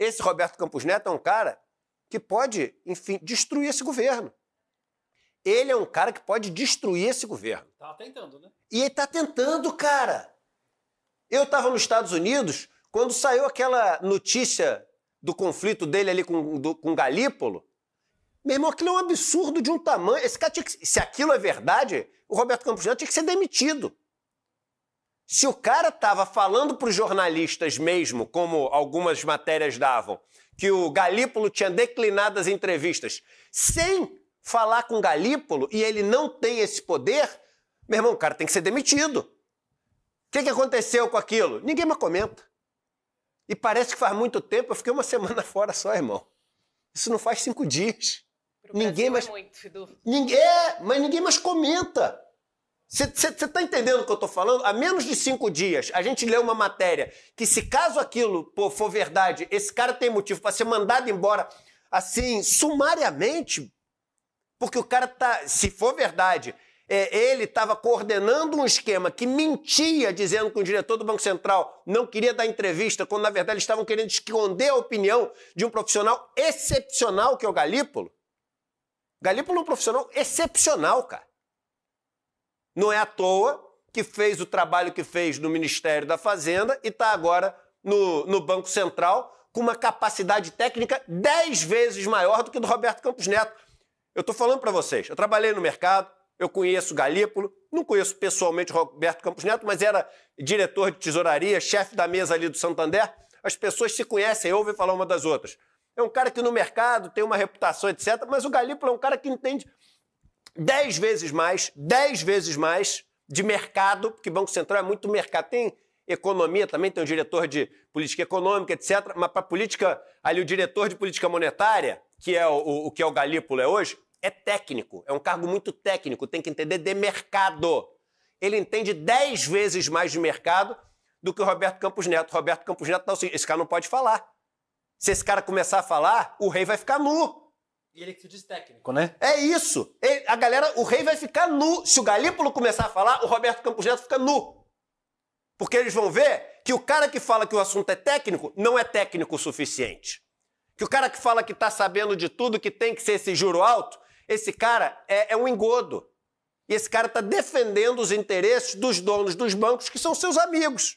Esse Roberto Campos Neto é um cara que pode, enfim, destruir esse governo. Ele é um cara que pode destruir esse governo. Tá tentando, né? E ele tá tentando, cara. Eu estava nos Estados Unidos quando saiu aquela notícia do conflito dele ali com, do, com Galípolo. Meu irmão, aquilo é um absurdo de um tamanho. Esse cara tinha que, se aquilo é verdade, o Roberto Campos Neto tinha que ser demitido. Se o cara estava falando para os jornalistas mesmo, como algumas matérias davam, que o Galípolo tinha declinado as entrevistas, sem falar com o Galípolo e ele não tem esse poder, meu irmão, o cara tem que ser demitido. O que, que aconteceu com aquilo? Ninguém me comenta. E parece que faz muito tempo, eu fiquei uma semana fora só, irmão. Isso não faz cinco dias. Pro ninguém Brasil mais. É muito, Fidu. ninguém, é, mas ninguém mais comenta. Você está entendendo o que eu estou falando? Há menos de cinco dias, a gente lê uma matéria que, se caso aquilo pô, for verdade, esse cara tem motivo para ser mandado embora assim, sumariamente, porque o cara tá, se for verdade, é, ele estava coordenando um esquema que mentia, dizendo que o diretor do Banco Central não queria dar entrevista, quando na verdade eles estavam querendo esconder a opinião de um profissional excepcional que é o Galípolo. Galípolo é um profissional excepcional, cara. Não é à toa que fez o trabalho que fez no Ministério da Fazenda e está agora no, no Banco Central com uma capacidade técnica dez vezes maior do que do Roberto Campos Neto. Eu estou falando para vocês, eu trabalhei no mercado, eu conheço Galípolo, não conheço pessoalmente Roberto Campos Neto, mas era diretor de tesouraria, chefe da mesa ali do Santander. As pessoas se conhecem, ouvem falar uma das outras. É um cara que no mercado tem uma reputação, etc. Mas o Galípolo é um cara que entende 10 vezes mais, 10 vezes mais de mercado, porque Banco Central é muito mercado. Tem economia também, tem um diretor de política econômica, etc. Mas para política, ali o diretor de política monetária, que é o, o que é o Galípolo é hoje, é técnico, é um cargo muito técnico, tem que entender de mercado. Ele entende 10 vezes mais de mercado do que o Roberto Campos Neto. Roberto Campos Neto, assim, esse cara não pode falar. Se esse cara começar a falar, o rei vai ficar nu. E ele é que se diz técnico, né? É isso. Ele, a galera, o rei vai ficar nu. Se o Galípolo começar a falar, o Roberto Campos Neto fica nu. Porque eles vão ver que o cara que fala que o assunto é técnico não é técnico o suficiente. Que o cara que fala que está sabendo de tudo, que tem que ser esse juro alto, esse cara é, é um engodo. E esse cara está defendendo os interesses dos donos dos bancos, que são seus amigos.